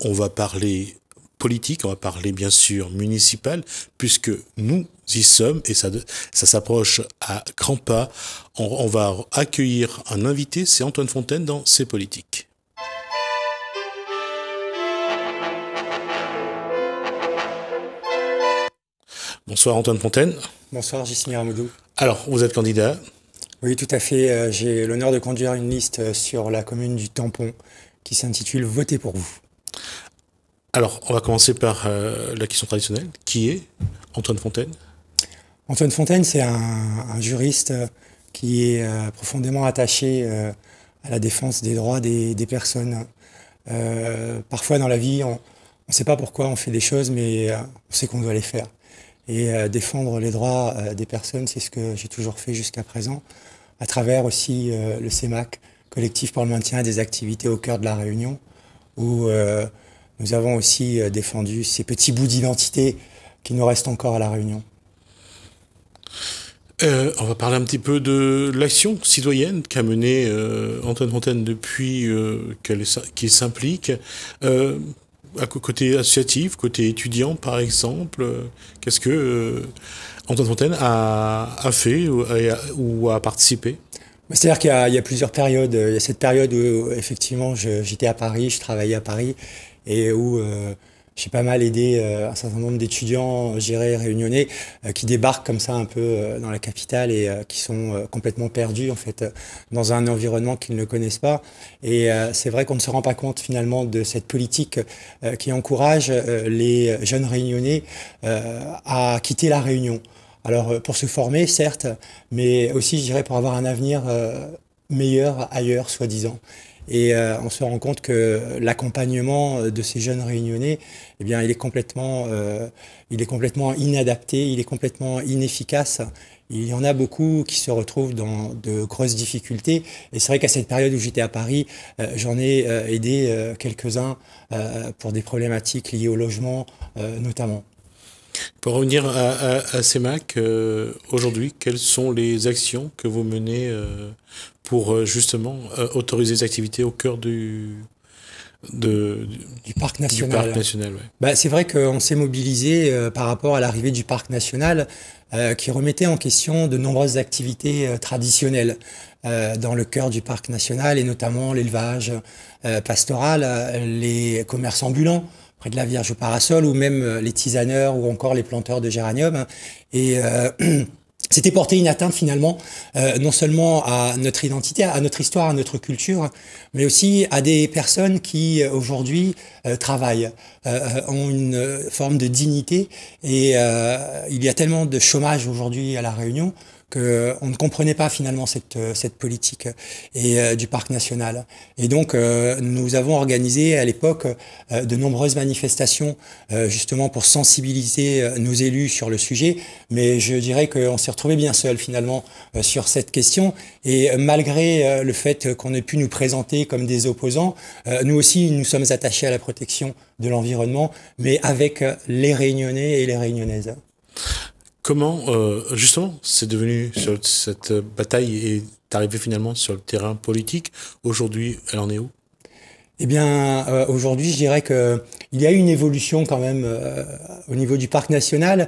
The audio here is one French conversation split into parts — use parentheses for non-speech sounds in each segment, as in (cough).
on va parler politique, on va parler bien sûr municipal, puisque nous y sommes et ça, ça s'approche à grands pas. On, va accueillir un invité, c'est Antoine Fontaine dans ses politiques. Bonsoir Antoine Fontaine. Bonsoir Justine Armoudou Alors, vous êtes candidat Oui, tout à fait. Euh, j'ai l'honneur de conduire une liste euh, sur la commune du Tampon qui s'intitule Votez pour vous. Alors, on va commencer par euh, la question traditionnelle. Qui est Antoine Fontaine Antoine Fontaine, c'est un, juriste qui est euh, profondément attaché euh, à la défense des droits des, personnes. parfois dans la vie, on ne sait pas pourquoi on fait des choses, mais on sait qu'on doit les faire. Et défendre les droits des personnes, c'est ce que j'ai toujours fait jusqu'à présent, à travers aussi le CEMAC, collectif pour le maintien des activités au cœur de la Réunion, où nous avons aussi euh, défendu ces petits bouts d'identité qui nous restent encore à La Réunion. Euh, on va parler un petit peu de l'action citoyenne qu'a menée euh, Antoine Fontaine depuis qu'elle qu'il qu s'implique. à côté associatif, côté étudiant par exemple, qu'est-ce que Antoine Fontaine a, fait ou a, participé bah, c'est-à-dire qu'il y, a plusieurs périodes. Il y a cette période où, effectivement, j'étais à Paris, je travaillais à Paris, et où euh, j'ai pas mal aidé euh, un certain nombre d'étudiants, euh, gérés réunionnais, qui débarquent comme ça un peu dans la capitale et qui sont complètement perdus en fait dans un environnement qu'ils ne connaissent pas. Et c'est vrai qu'on ne se rend pas compte finalement de cette politique qui encourage les jeunes réunionnais à quitter la Réunion. Alors pour se former certes, mais aussi je pour avoir un avenir meilleur ailleurs soi-disant. Et euh, on se rend compte que l'accompagnement euh, de ces jeunes réunionnais, eh bien, il est complètement, euh, il est complètement inadapté, il est complètement inefficace. Il y en a beaucoup qui se retrouvent dans de grosses difficultés. Et c'est vrai qu'à cette période où j'étais à Paris, j'en ai aidé quelques-uns pour des problématiques liées au logement notamment. Pour revenir à, à, CEMAC, euh, aujourd'hui, quelles sont les actions que vous menez euh, pour euh, justement autoriser les activités au cœur du, parc national. Bah, c'est vrai qu'on s'est mobilisé par rapport à l'arrivée du parc national qui remettait en question de nombreuses activités traditionnelles dans le cœur du parc national et notamment l'élevage pastoral, les commerces ambulants près de la Vierge au parasol, ou même euh, les tisaneurs, ou encore les planteurs de géranium. Hein. Et euh, (clears throat) c'était porter une atteinte finalement euh, non seulement à notre identité, à notre histoire, à notre culture, mais aussi à des personnes qui aujourd'hui travaillent, ont une forme de dignité. Et il y a tellement de chômage aujourd'hui à La Réunion euh, on ne comprenait pas finalement cette, euh, cette politique euh, et, du parc national. Et donc, nous avons organisé à l'époque de nombreuses manifestations justement pour sensibiliser nos élus sur le sujet. Mais je dirais qu'on s'est retrouvé bien seul finalement sur cette question. Et malgré le fait qu'on ait pu nous présenter comme des opposants, nous aussi, nous sommes attachés à la protection de l'environnement, mais avec les Réunionnais et les Réunionnaises. Comment, euh, justement, c'est devenu cette bataille et est arrivé finalement sur le terrain politique Aujourd'hui, elle en est où Eh bien, euh, aujourd'hui, je dirais qu'il euh, y a eu une évolution quand même au niveau du parc national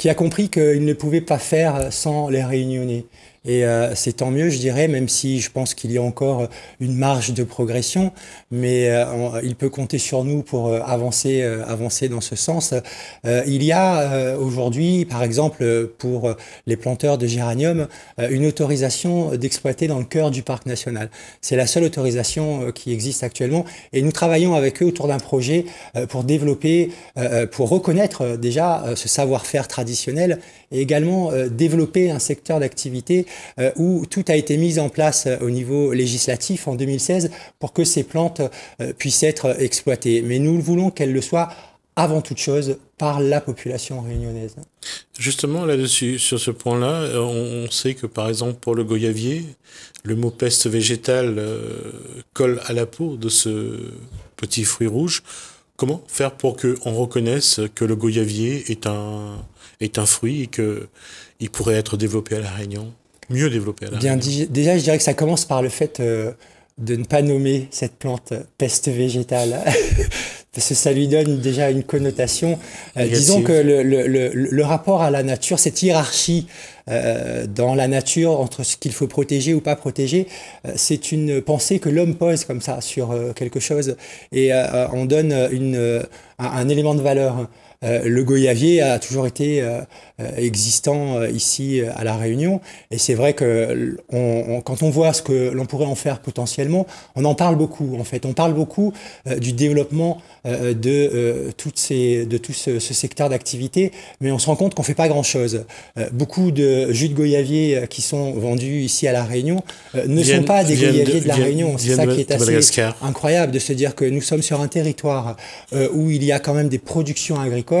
qui a compris qu'il ne pouvait pas faire sans les réunionnais. Et euh, c'est tant mieux, je dirais, même si je pense qu'il y a encore euh, une marge de progression, mais euh, il peut compter sur nous pour avancer, avancer dans ce sens. il y a aujourd'hui, par exemple, pour les planteurs de géranium, une autorisation d'exploiter dans le cœur du parc national. C'est la seule autorisation qui existe actuellement, et nous travaillons avec eux autour d'un projet pour développer, pour reconnaître déjà ce savoir-faire traditionnel et également développer un secteur d'activité euh, où tout a été mis en place euh, au niveau législatif en 2016 pour que ces plantes euh, puissent être exploitées. Mais nous voulons qu'elles le soient avant toute chose par la population réunionnaise. Justement, là-dessus, sur ce point-là, on, sait que par exemple pour le goyavier, le mot peste végétale colle à la peau de ce petit fruit rouge. Comment faire pour qu'on reconnaisse que le goyavier est un, est un fruit et qu'il pourrait être développé à La Réunion déjà, je dirais que ça commence par le fait euh, de ne pas nommer cette plante euh, peste végétale. (laughs) Parce que ça lui donne déjà une connotation. Euh, disons que le, rapport à la nature, cette hiérarchie dans la nature entre ce qu'il faut protéger ou pas protéger, c'est une pensée que l'homme pose comme ça sur quelque chose et on donne un, élément de valeur. Euh, le goyavier a toujours été euh, euh, existant ici à La Réunion. Et c'est vrai que quand on voit ce que l'on pourrait en faire potentiellement, on en parle beaucoup en fait. On parle beaucoup du développement de, toutes ces, de tout ce, secteur d'activité, mais on se rend compte qu'on ne fait pas grand-chose. beaucoup de jus de goyavier qui sont vendus ici à La Réunion ne sont pas des goyaviers de, La Réunion. C'est ça qui est assez incroyable de se dire que nous sommes sur un territoire où il y a quand même des productions agricoles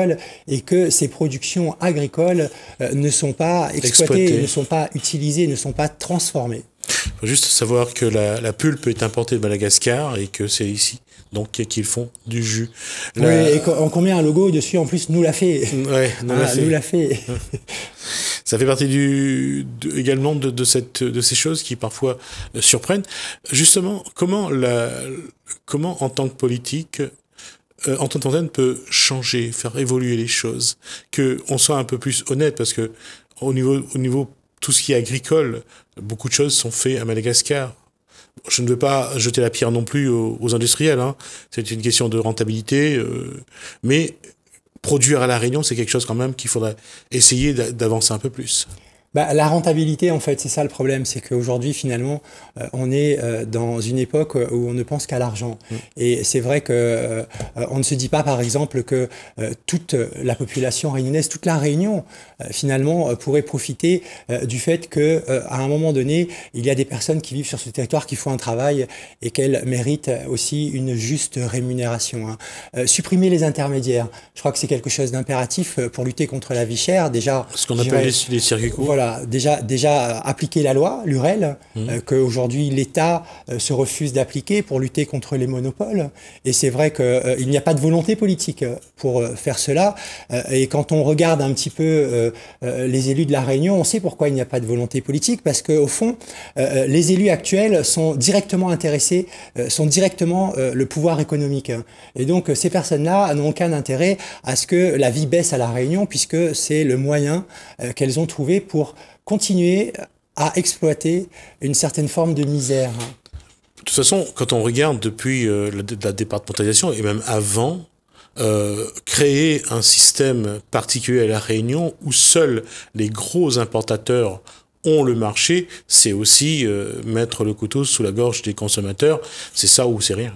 et que ces productions agricoles euh, ne sont pas exploitées, ne sont pas utilisées, ne sont pas transformées. Il faut juste savoir que la, pulpe est importée de Madagascar et que c'est ici donc qu'ils font du jus. Oui, et en combien un logo dessus, en plus, nous l'a fait. Ouais, nous l'a ah, fait. (laughs) Ça fait partie du, également de, cette, de ces choses qui parfois euh, surprennent. Justement, comment, comment en tant que politique, en tant qu'antenne peut changer, faire évoluer les choses, que on soit un peu plus honnête parce que au niveau, au niveau tout ce qui est agricole, beaucoup de choses sont faites à Madagascar. Je ne veux pas jeter la pierre non plus aux, industriels, hein. c'est une question de rentabilité, euh, mais produire à La Réunion, c'est quelque chose quand même qu'il faudrait essayer d'avancer un peu plus bah, La rentabilité, en fait, c'est ça le problème. C'est qu'aujourd'hui, finalement, euh, on est euh, dans une époque euh, où on ne pense qu'à l'argent. Mm. Et c'est vrai qu'on on ne se dit pas, par exemple, que toute la population réunionnaise, toute la Réunion, finalement, pourrait profiter du fait qu'à un moment donné, il y a des personnes qui vivent sur ce territoire qui font un travail et qu'elles méritent aussi une juste rémunération. Hein. supprimer les intermédiaires, je crois que c'est quelque chose d'impératif pour lutter contre la vie chère. Déjà, ce qu'on appelle les, les circuits courts. Voilà, déjà, déjà la loi, l'UREL, mmh. euh, qu'aujourd'hui l'État euh, se refuse d'appliquer pour lutter contre les monopoles. Et c'est vrai qu'il euh, n'y a pas de volonté politique pour faire cela. et quand on regarde un petit peu les élus de La Réunion, on sait pourquoi il n'y a pas de volonté politique, parce qu'au fond, les élus actuels sont directement intéressés, sont directement le pouvoir économique. Et donc ces personnes-là n'ont aucun intérêt à ce que la vie baisse à La Réunion, puisque c'est le moyen qu'elles ont trouvé pour continuer à exploiter une certaine forme de misère. De toute façon, quand on regarde depuis euh, la, départementalisation et même avant, euh, créer un système particulier à la Réunion où seuls les gros importateurs ont le marché, c'est aussi euh, mettre le couteau sous la gorge des consommateurs. C'est ça ou c'est rien.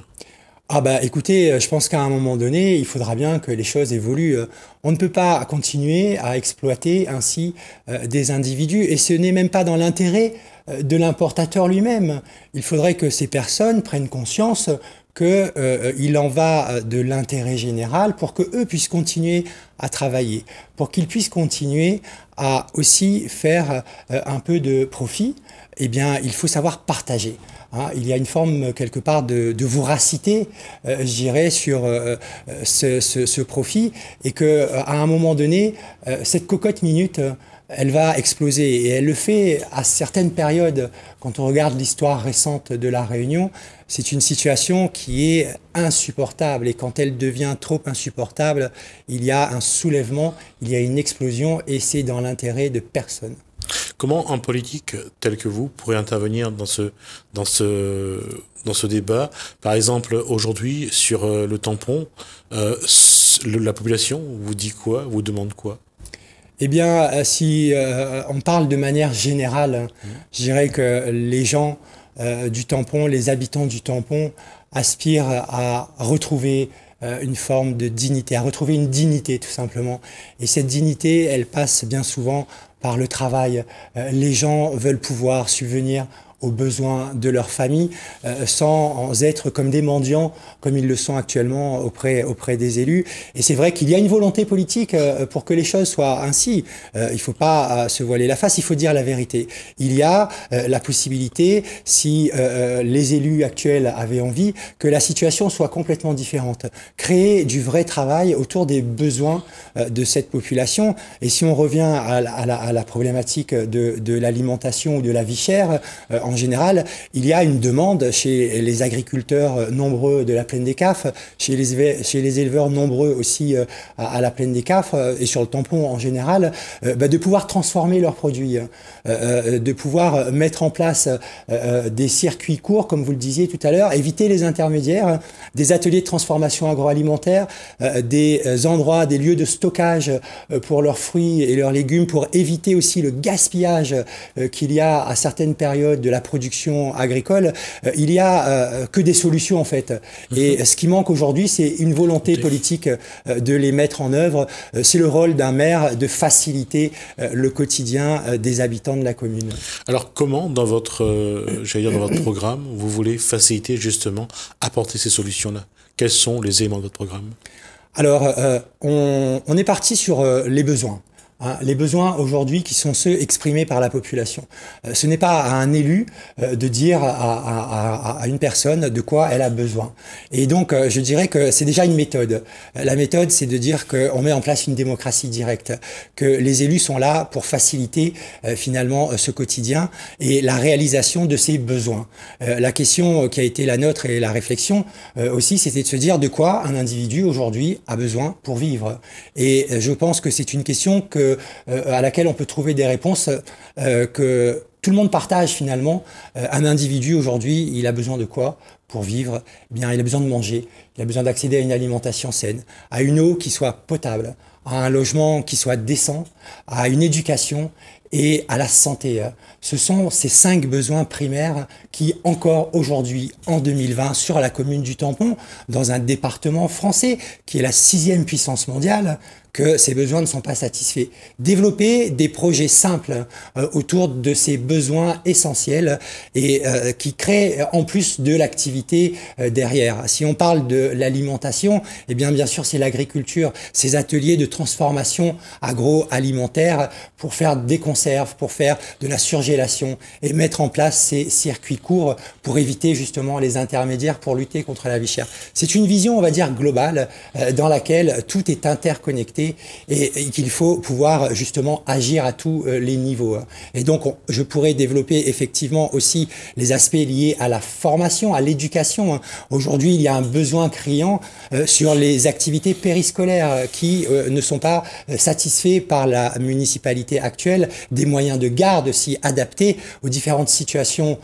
Ah bah écoutez, euh, je pense qu'à un moment donné, il faudra bien que les choses évoluent. Euh, on ne peut pas continuer à exploiter ainsi euh, des individus et ce n'est même pas dans l'intérêt de l'importateur lui-même. Il faudrait que ces personnes prennent conscience qu'il euh, en va euh, de l'intérêt général pour que eux puissent continuer à travailler, pour qu'ils puissent continuer à aussi faire euh, un peu de profit, eh bien, il faut savoir partager. Hein. Il y a une forme quelque part de, de voracité, j'irai je dirais, sur ce, ce, profit, et qu'à à un moment donné, cette cocotte minute elle va exploser. Et elle le fait à certaines périodes. Quand on regarde l'histoire récente de la Réunion, c'est une situation qui est insupportable. Et quand elle devient trop insupportable, il y a un soulèvement, il y a une explosion, et c'est dans l'intérêt de personne. Comment un politique tel que vous pourrait intervenir dans ce, dans ce, dans ce débat Par exemple, aujourd'hui, sur euh, le tampon, euh, la population vous dit quoi, vous demande quoi eh bien, euh, si euh, on parle de manière générale, hein, mmh. je dirais que les gens euh, du tampon, les habitants du tampon, aspirent à retrouver une forme de dignité, à retrouver une dignité tout simplement. Et cette dignité, elle passe bien souvent par le travail. les gens veulent pouvoir subvenir aux besoins de leur famille, euh, sans être comme des mendiants, comme ils le sont actuellement auprès, auprès des élus. Et c'est vrai qu'il y a une volonté politique euh, pour que les choses soient ainsi. Euh, il ne faut pas se voiler la face, il faut dire la vérité. Il y a la possibilité, si les élus actuels avaient envie, que la situation soit complètement différente. Créer du vrai travail autour des besoins de cette population. Et si on revient à la, problématique de, de l'alimentation ou de la vie chère, en général, il y a une demande chez les agriculteurs euh, nombreux de la plaine des CAF, chez les, chez les éleveurs nombreux aussi euh, à, la plaine des CAF euh, et sur le tampon en général, bah, de pouvoir transformer leurs produits, hein. de pouvoir mettre en place des circuits courts, comme vous le disiez tout à l'heure, éviter les intermédiaires, des ateliers de transformation agroalimentaire, des endroits, des lieux de stockage pour leurs fruits et leurs légumes, pour éviter aussi le gaspillage qu'il y a à certaines périodes de la la production agricole, euh, il n'y a euh, que des solutions en fait. Mhm. Et euh, ce qui manque aujourd'hui, c'est une volonté politique de les mettre en œuvre. C'est le rôle d'un maire de faciliter le quotidien des habitants de la commune. Alors comment, dans votre, dire, dans votre (clears throat) programme, vous voulez faciliter justement, apporter ces solutions-là Quels sont les éléments de votre programme alors, on, est parti sur les besoins les besoins aujourd'hui qui sont ceux exprimés par la population. Euh, ce n'est pas à un élu euh, de dire à, une personne de quoi elle a besoin. Et donc, euh, je dirais que c'est déjà une méthode. La méthode, c'est de dire qu'on met en place une démocratie directe, que les élus sont là pour faciliter finalement ce quotidien et la réalisation de ces besoins. la question qui a été la nôtre et la réflexion aussi, c'était de se dire de quoi un individu aujourd'hui a besoin pour vivre. Et je pense que c'est une question que euh, euh, à laquelle on peut trouver des réponses euh, que tout le monde partage finalement. un individu aujourd'hui, il a besoin de quoi pour vivre eh Bien, il a besoin de manger, il a besoin d'accéder à une alimentation saine, à une eau qui soit potable, à un logement qui soit décent, à une éducation et à la santé. Hein. Ce sont ces cinq besoins primaires qui, encore aujourd'hui, en 2020, sur la commune du Tampon, dans un département français qui est la sixième puissance mondiale, que ces besoins ne sont pas satisfaits. Développer des projets simples euh, autour de ces besoins essentiels et euh, qui créent euh, en plus de l'activité derrière. Si on parle de l'alimentation, eh bien bien sûr c'est l'agriculture, ces ateliers de transformation agroalimentaire pour faire des conserves, pour faire de la surgélation et mettre en place ces circuits courts pour éviter justement les intermédiaires pour lutter contre la vie chère. C'est une vision, on va dire, globale dans laquelle tout est interconnecté et, qu'il faut pouvoir justement agir à tous euh, les niveaux. Hein. Et donc, je pourrais développer effectivement aussi les aspects liés à la formation, à l'éducation. Hein. Aujourd'hui, il y a un besoin criant euh, sur les activités périscolaires euh, qui ne sont pas satisfaits par la municipalité actuelle, des moyens de garde si adaptés aux différentes situations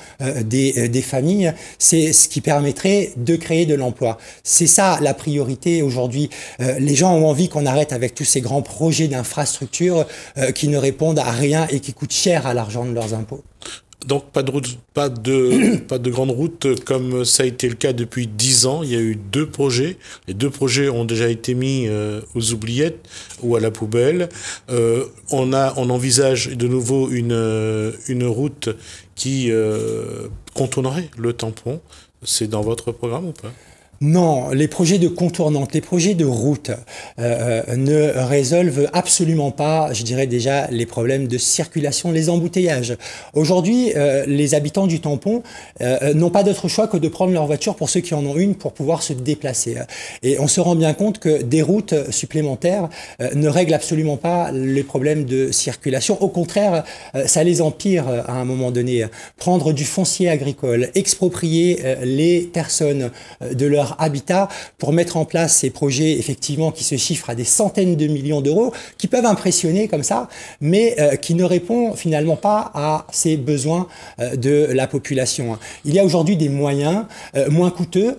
des, des familles. C'est ce qui permettrait de créer de l'emploi. C'est ça la priorité aujourd'hui. Les gens ont envie qu'on arrête avec avec tous ces grands projets d'infrastructures euh, qui ne répondent à rien et qui coûtent cher à l'argent de leurs impôts. Donc pas de route, pas de (clears throat) pas de grande route euh, comme ça a été le cas depuis dix ans. Il y a eu deux projets. Les deux projets ont déjà été mis euh, aux oubliettes ou à la poubelle. on a on envisage de nouveau une route qui contournerait le tampon. C'est dans votre programme ou pas non, les projets de contournantes, les projets de routes euh, euh, ne résolvent absolument pas, je dirais déjà, les problèmes de circulation, les embouteillages. Aujourd'hui, euh, les habitants du tampon n'ont pas d'autre choix que de prendre leur voiture pour ceux qui en ont une pour pouvoir se déplacer. Et on se rend bien compte que des routes supplémentaires ne règlent absolument pas les problèmes de circulation. Au contraire, ça les empire à un moment donné. Prendre du foncier agricole, exproprier les personnes de leur habitat pour mettre en place ces projets, effectivement, qui se chiffrent à des centaines de millions d'euros, qui peuvent impressionner comme ça, mais euh, qui ne répond finalement pas à ces besoins euh, de la population. Hein. Il y a aujourd'hui des moyens euh, moins coûteux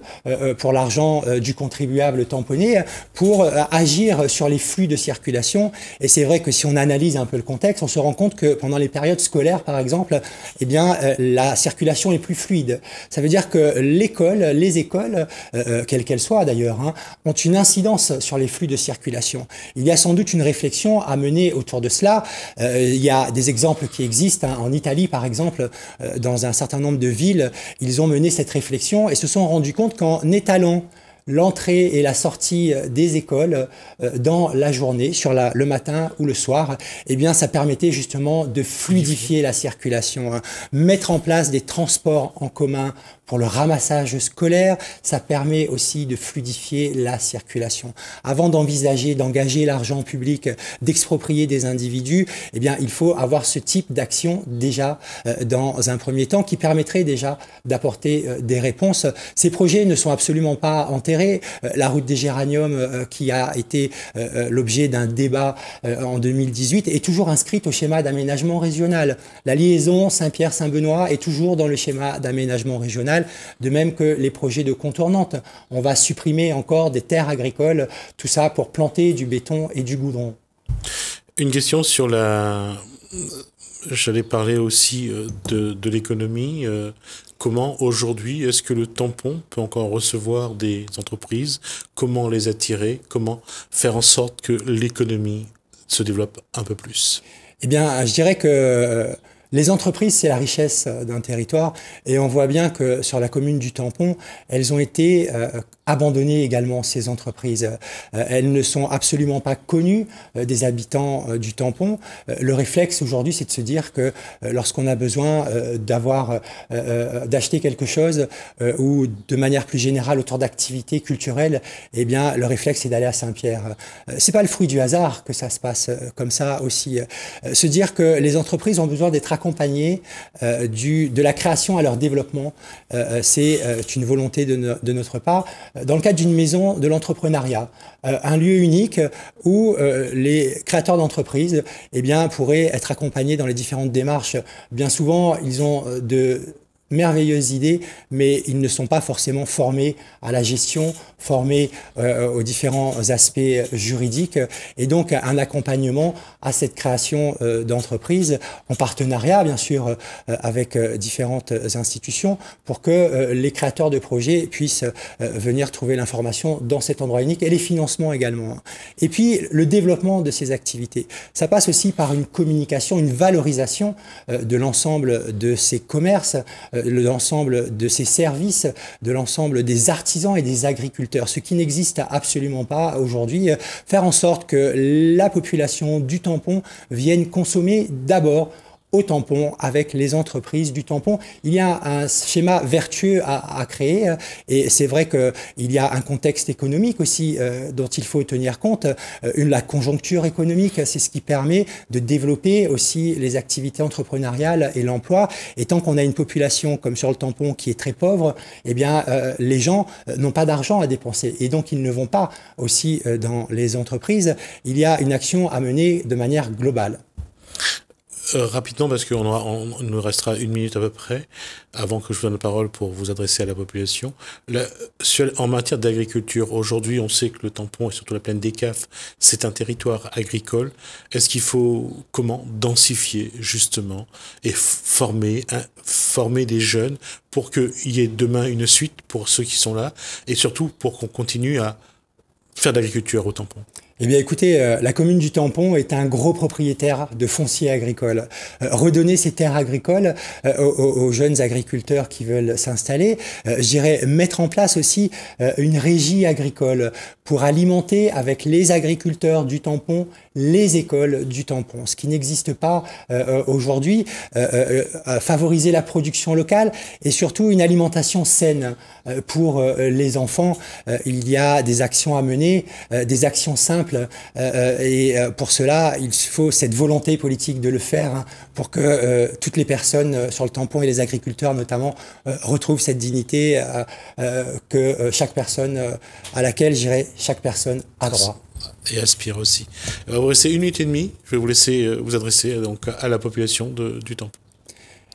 pour l'argent du contribuable tamponné pour agir sur les flux de circulation. Et c'est vrai que si on analyse un peu le contexte, on se rend compte que pendant les périodes scolaires, par exemple, eh bien, la circulation est plus fluide. Ça veut dire que l'école, les écoles euh, quelles euh, qu'elles soient d'ailleurs, hein, ont une incidence sur les flux de circulation. Il y a sans doute une réflexion à mener autour de cela. Euh, il y a des exemples qui existent. Hein. En Italie, par exemple, euh, dans un certain nombre de villes, ils ont mené cette réflexion et se sont rendus compte qu'en étalant l'entrée et la sortie euh, des écoles dans la journée, sur la, le matin ou le soir, eh bien, ça permettait justement de fluidifier la circulation, hein. mettre en place des transports en commun pour le ramassage scolaire. Ça permet aussi de fluidifier la circulation. Avant d'envisager d'engager l'argent public, euh, d'exproprier des individus, eh bien, il faut avoir ce type d'action déjà euh, dans un premier temps qui permettrait déjà d'apporter euh, des réponses. Ces projets ne sont absolument pas enterrés. la route des géraniums qui a été l'objet d'un débat en 2018 est toujours inscrite au schéma d'aménagement régional. La liaison Saint-Pierre-Saint-Benoît est toujours dans le schéma d'aménagement régional de même que les projets de contournantes. On va supprimer encore des terres agricoles, tout ça pour planter du béton et du goudron. Une question sur la... J'allais parler aussi euh, de, de l'économie. Euh, comment aujourd'hui est-ce que le tampon peut encore recevoir des entreprises Comment les attirer Comment faire en sorte que l'économie se développe un peu plus Eh bien, je dirais que euh, les entreprises, c'est la richesse euh, d'un territoire et on voit bien que sur la commune du Tampon, elles ont été euh, abandonner également ces entreprises. Euh, elles ne sont absolument pas connues euh, des habitants euh, du tampon. le réflexe aujourd'hui, c'est de se dire que lorsqu'on a besoin d'avoir, d'acheter quelque chose ou de manière plus générale autour d'activités culturelles, eh bien, le réflexe, est d'aller à Saint-Pierre. c'est pas le fruit du hasard que ça se passe comme ça aussi. se dire que les entreprises ont besoin d'être accompagnées du, de la création à leur développement, c'est une volonté de notre part dans le cadre d'une maison de l'entrepreneuriat, euh, un lieu unique où euh, les créateurs d'entreprises eh bien, pourraient être accompagnés dans les différentes démarches. Bien souvent, ils ont euh, de merveilleuses idées, mais ils ne sont pas forcément formés à la gestion, formés euh, aux différents aspects juridiques, et donc un accompagnement à cette création euh, d'entreprises en partenariat, bien sûr, euh, avec différentes institutions, pour que les créateurs de projets puissent venir trouver l'information dans cet endroit unique et les financements également. Hein. Et puis le développement de ces activités, ça passe aussi par une communication, une valorisation de l'ensemble de ces commerces l'ensemble de ces services, de l'ensemble des artisans et des agriculteurs, ce qui n'existe absolument pas aujourd'hui. Euh, faire en sorte que la population du tampon vienne consommer d'abord au tampon avec les entreprises du tampon. Il y a un schéma vertueux à, à créer euh, et c'est vrai qu'il y a un contexte économique aussi euh, dont il faut tenir compte. Euh, la conjoncture économique, c'est ce qui permet de développer aussi les activités entrepreneuriales et l'emploi. Et tant qu'on a une population comme sur le tampon qui est très pauvre, eh bien les gens n'ont pas d'argent à dépenser et donc ils ne vont pas aussi dans les entreprises. Il y a une action à mener de manière globale. Euh, rapidement, parce qu'on on, nous restera une minute à peu près, avant que je vous donne la parole pour vous adresser à la population. La, en matière d'agriculture, aujourd'hui, on sait que le tampon et surtout la plaine des CAF, c'est un territoire agricole. Est-ce qu'il faut, comment, densifier, justement, et former, former des jeunes pour qu'il y ait demain une suite pour ceux qui sont là, et surtout pour qu'on continue à faire de l'agriculture au tampon eh bien écoutez, euh, la commune du Tampon est un gros propriétaire de fonciers agricole. Euh, redonner ces terres agricoles euh, aux, jeunes agriculteurs qui veulent s'installer, J'irai mettre en place aussi une régie agricole pour alimenter avec les agriculteurs du tampon les écoles du tampon, ce qui n'existe pas euh, euh, aujourd'hui, euh, favoriser la production locale et surtout une alimentation saine pour les enfants. il y a des actions à mener, des actions simples et pour cela, il faut cette volonté politique de le faire hein, pour que toutes les personnes sur le tampon et les agriculteurs notamment retrouvent cette dignité que chaque personne à laquelle j'irai chaque personne a droit. Et aspire aussi. vous restez une minute et demie. Je vais vous laisser euh, vous adresser euh, donc à la population du tampon.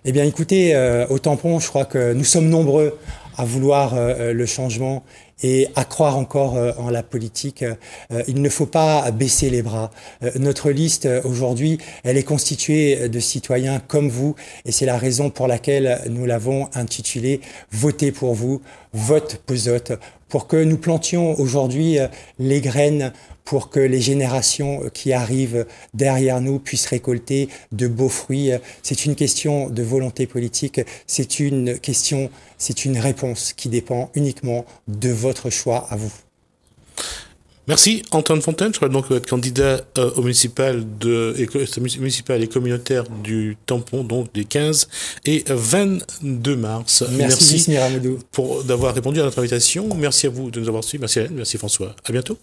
Eh bien, écoutez, euh, au tampon, je crois que nous sommes nombreux à vouloir le changement et à croire encore euh, en la politique. Euh, euh, il ne faut pas baisser les bras. notre liste aujourd'hui, elle est constituée de citoyens comme vous et c'est la raison pour laquelle nous l'avons intitulée Votez pour vous, vote pesote pour que nous plantions aujourd'hui les graines pour que les générations qui arrivent derrière nous puissent récolter de beaux fruits. C'est une question de volonté politique, c'est une question, c'est une réponse qui dépend uniquement de votre votre choix à vous. Merci Antoine Fontaine. Je crois donc être candidat euh, au municipal, de, et, euh, municipal et communautaire du tampon, donc des 15 et 22 mars. Merci, merci pour d'avoir répondu à notre invitation. Merci à vous de nous avoir suivis. Merci Hélène, merci François. À bientôt.